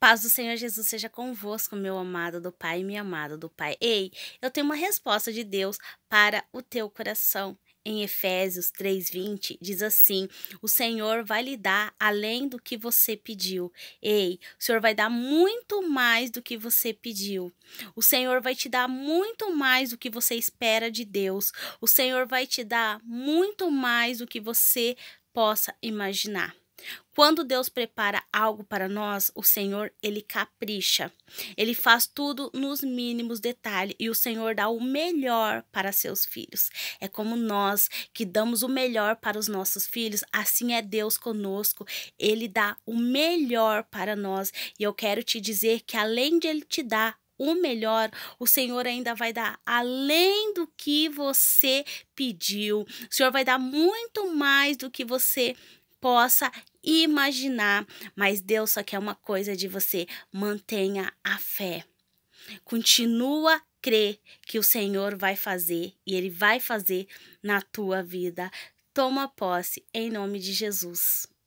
Paz do Senhor Jesus seja convosco, meu amado do Pai e minha amada do Pai. Ei, eu tenho uma resposta de Deus para o teu coração. Em Efésios 3:20 diz assim: "O Senhor vai lhe dar além do que você pediu". Ei, o Senhor vai dar muito mais do que você pediu. O Senhor vai te dar muito mais do que você espera de Deus. O Senhor vai te dar muito mais do que você possa imaginar. Quando Deus prepara algo para nós, o Senhor, ele capricha. Ele faz tudo nos mínimos detalhes e o Senhor dá o melhor para seus filhos. É como nós que damos o melhor para os nossos filhos, assim é Deus conosco. Ele dá o melhor para nós. E eu quero te dizer que além de ele te dar o melhor, o Senhor ainda vai dar além do que você pediu. O Senhor vai dar muito mais do que você pediu possa imaginar, mas Deus só quer uma coisa de você: mantenha a fé. Continua crer que o Senhor vai fazer e ele vai fazer na tua vida. Toma posse em nome de Jesus.